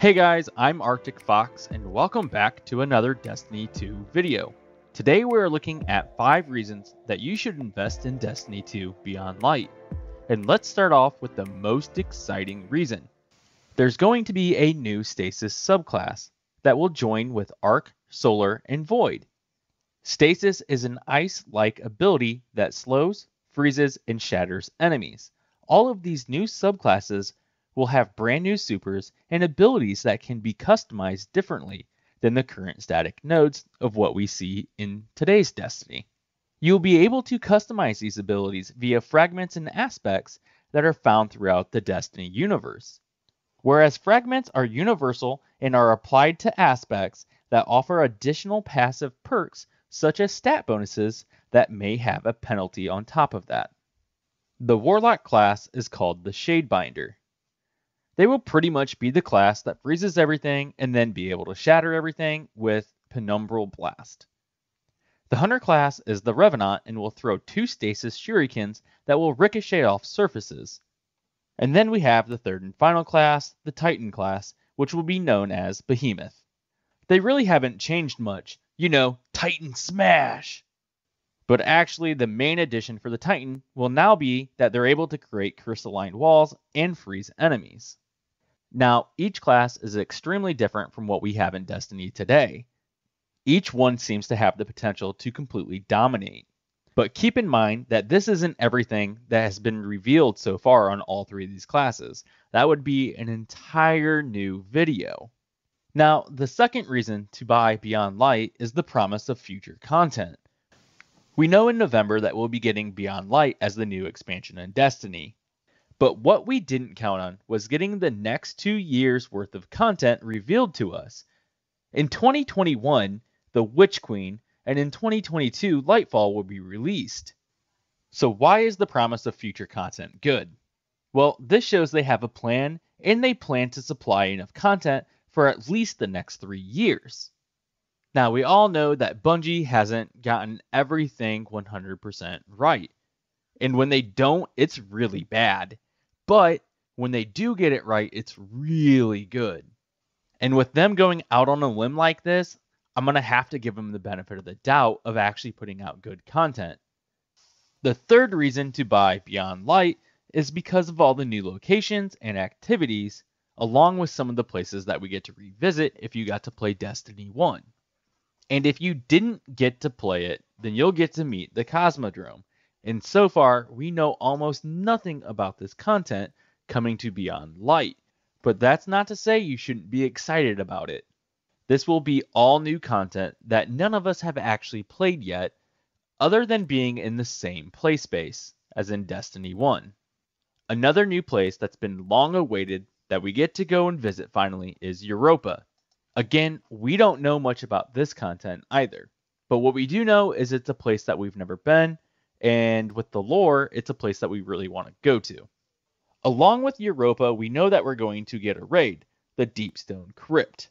Hey guys, I'm Arctic Fox and welcome back to another Destiny 2 video. Today we are looking at 5 reasons that you should invest in Destiny 2 Beyond Light. And let's start off with the most exciting reason. There's going to be a new Stasis subclass that will join with Arc, Solar, and Void. Stasis is an ice-like ability that slows, freezes, and shatters enemies. All of these new subclasses will have brand new supers and abilities that can be customized differently than the current static nodes of what we see in today's Destiny. You'll be able to customize these abilities via fragments and aspects that are found throughout the Destiny universe. Whereas fragments are universal and are applied to aspects that offer additional passive perks such as stat bonuses that may have a penalty on top of that. The Warlock class is called the Shadebinder they will pretty much be the class that freezes everything and then be able to shatter everything with Penumbral Blast. The Hunter class is the Revenant and will throw two Stasis Shurikens that will ricochet off surfaces. And then we have the third and final class, the Titan class, which will be known as Behemoth. They really haven't changed much, you know, Titan Smash! But actually, the main addition for the Titan will now be that they're able to create crystalline walls and freeze enemies. Now, each class is extremely different from what we have in Destiny today. Each one seems to have the potential to completely dominate. But keep in mind that this isn't everything that has been revealed so far on all three of these classes. That would be an entire new video. Now, the second reason to buy Beyond Light is the promise of future content. We know in November that we'll be getting Beyond Light as the new expansion in Destiny, but what we didn't count on was getting the next two years worth of content revealed to us. In 2021, The Witch Queen, and in 2022, Lightfall will be released. So, why is the promise of future content good? Well, this shows they have a plan and they plan to supply enough content for at least the next three years. Now, we all know that Bungie hasn't gotten everything 100% right. And when they don't, it's really bad. But when they do get it right, it's really good. And with them going out on a limb like this, I'm going to have to give them the benefit of the doubt of actually putting out good content. The third reason to buy Beyond Light is because of all the new locations and activities, along with some of the places that we get to revisit if you got to play Destiny 1. And if you didn't get to play it, then you'll get to meet the Cosmodrome, and so far, we know almost nothing about this content coming to Beyond Light, but that's not to say you shouldn't be excited about it. This will be all new content that none of us have actually played yet, other than being in the same play space as in Destiny 1. Another new place that's been long awaited that we get to go and visit finally is Europa. Again, we don't know much about this content either, but what we do know is it's a place that we've never been and with the lore, it's a place that we really want to go to. Along with Europa, we know that we're going to get a raid, the Deepstone Crypt.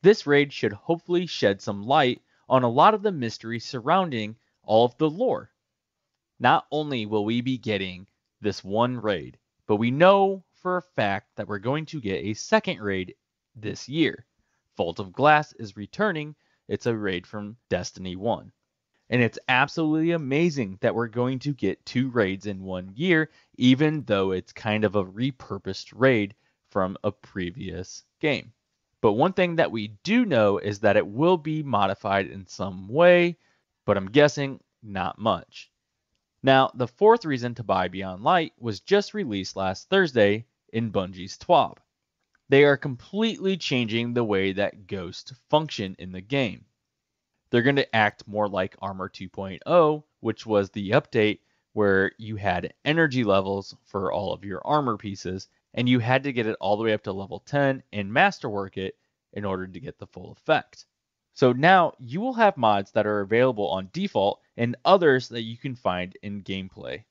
This raid should hopefully shed some light on a lot of the mystery surrounding all of the lore. Not only will we be getting this one raid, but we know for a fact that we're going to get a second raid this year. Vault of Glass is returning, it's a raid from Destiny 1. And it's absolutely amazing that we're going to get two raids in one year, even though it's kind of a repurposed raid from a previous game. But one thing that we do know is that it will be modified in some way, but I'm guessing not much. Now, the fourth reason to buy Beyond Light was just released last Thursday in Bungie's TWAB. They are completely changing the way that ghosts function in the game they're going to act more like Armor 2.0, which was the update where you had energy levels for all of your armor pieces, and you had to get it all the way up to level 10 and masterwork it in order to get the full effect. So now you will have mods that are available on default and others that you can find in gameplay.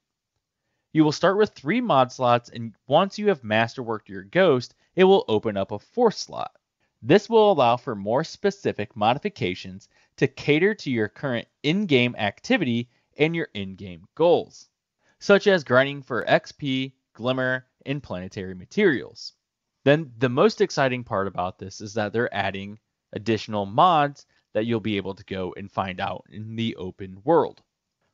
You will start with three mod slots, and once you have masterworked your ghost, it will open up a fourth slot. This will allow for more specific modifications to cater to your current in game activity and your in game goals, such as grinding for XP, glimmer, and planetary materials. Then, the most exciting part about this is that they're adding additional mods that you'll be able to go and find out in the open world.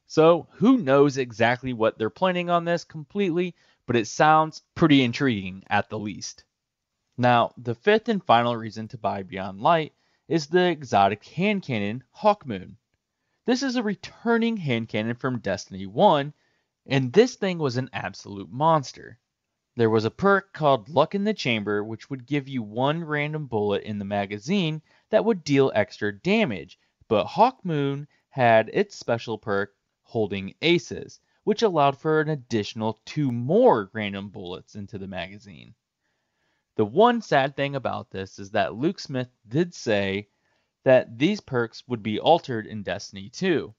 So, who knows exactly what they're planning on this completely, but it sounds pretty intriguing at the least. Now, the fifth and final reason to buy Beyond Light is the exotic hand cannon Hawkmoon. This is a returning hand cannon from Destiny 1, and this thing was an absolute monster. There was a perk called Luck in the Chamber, which would give you one random bullet in the magazine that would deal extra damage, but Hawkmoon had its special perk, Holding Aces, which allowed for an additional two more random bullets into the magazine. The one sad thing about this is that Luke Smith did say that these perks would be altered in Destiny 2.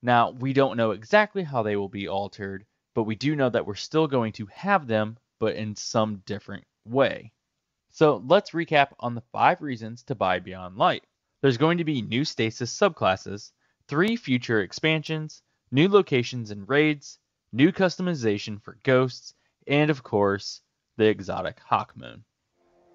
Now, we don't know exactly how they will be altered, but we do know that we're still going to have them, but in some different way. So let's recap on the five reasons to buy Beyond Light. There's going to be new stasis subclasses, three future expansions, new locations and raids, new customization for ghosts, and of course, the exotic Hawkmoon.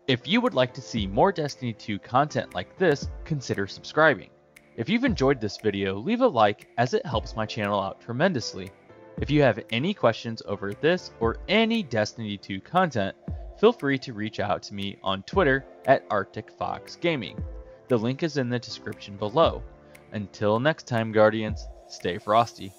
If you would like to see more Destiny 2 content like this, consider subscribing. If you've enjoyed this video, leave a like as it helps my channel out tremendously. If you have any questions over this or any Destiny 2 content, feel free to reach out to me on Twitter at ArcticFoxGaming. The link is in the description below. Until next time, Guardians, stay frosty.